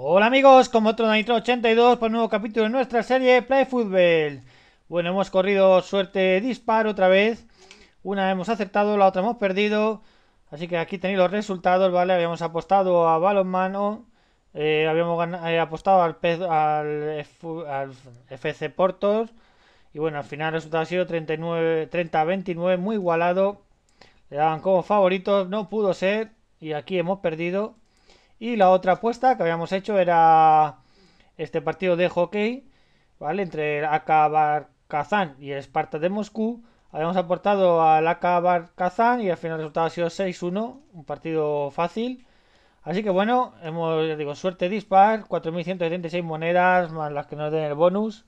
Hola amigos, como otro Nitro 82 por un nuevo capítulo de nuestra serie Play Football. Bueno, hemos corrido suerte disparo otra vez. Una hemos acertado, la otra hemos perdido. Así que aquí tenéis los resultados, ¿vale? Habíamos apostado a balonmano, eh, habíamos eh, apostado al, al, FC Portos. Y bueno, al final el resultado ha sido 30-29, muy igualado. Le daban como favoritos, no pudo ser. Y aquí hemos perdido. Y la otra apuesta que habíamos hecho era este partido de hockey, ¿vale? Entre el kazán y el Sparta de Moscú. Habíamos aportado al Akabar Kazán y al final el resultado ha sido 6-1, un partido fácil. Así que bueno, hemos, ya digo, suerte dispar, 4.176 monedas más las que nos den el bonus.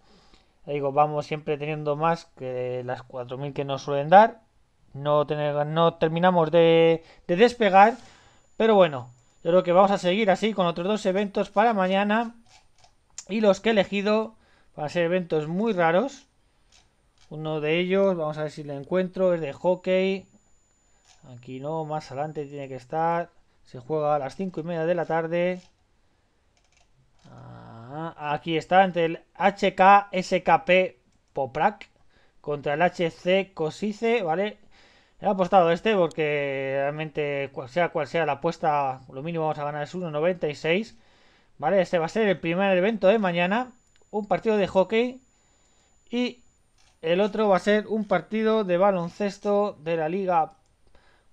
digo, vamos siempre teniendo más que las 4.000 que nos suelen dar. No, no terminamos de despegar, pero bueno, yo creo que vamos a seguir así con otros dos eventos para mañana. Y los que he elegido para ser eventos muy raros. Uno de ellos, vamos a ver si lo encuentro, es de hockey. Aquí no, más adelante tiene que estar. Se juega a las 5 y media de la tarde. Ah, aquí está, entre el HK SKP Poprak contra el HC Cosice, ¿vale? He apostado este porque realmente, cual sea cual sea la apuesta, lo mínimo vamos a ganar es 1.96. ¿Vale? Este va a ser el primer evento de mañana. Un partido de hockey. Y el otro va a ser un partido de baloncesto de la Liga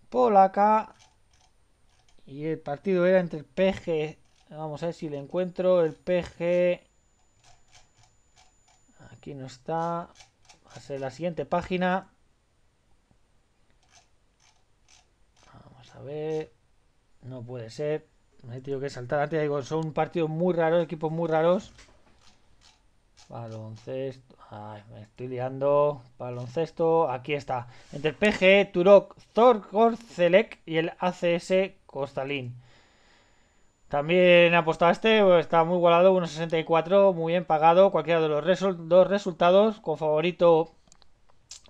Polaca. Y el partido era entre el PG. Vamos a ver si le encuentro. El PG. Aquí no está. Va a ser la siguiente página. a ver. No puede ser. Me he tenido que saltar. son partidos muy raros, equipos muy raros. Baloncesto. me estoy liando. Baloncesto. Aquí está. Entre el PG, Turok, selek y el ACS Costalín. También apostaste, este, está muy igualado, 1.64, muy bien pagado. Cualquiera de los dos resultados, con favorito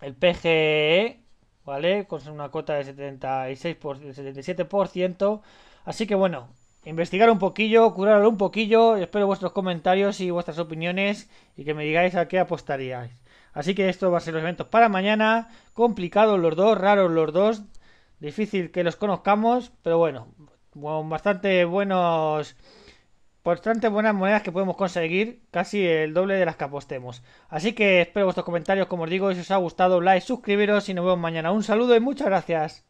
el PGE ¿vale? Con una cota de 76 por, 77%. Así que bueno, investigar un poquillo, curarlo un poquillo. Espero vuestros comentarios y vuestras opiniones y que me digáis a qué apostaríais. Así que esto va a ser los eventos para mañana. Complicados los dos, raros los dos. Difícil que los conozcamos, pero bueno, bastante buenos bastante buenas monedas que podemos conseguir, casi el doble de las que apostemos. Así que espero vuestros comentarios, como os digo, si os ha gustado, like, suscribiros y nos vemos mañana. Un saludo y muchas gracias.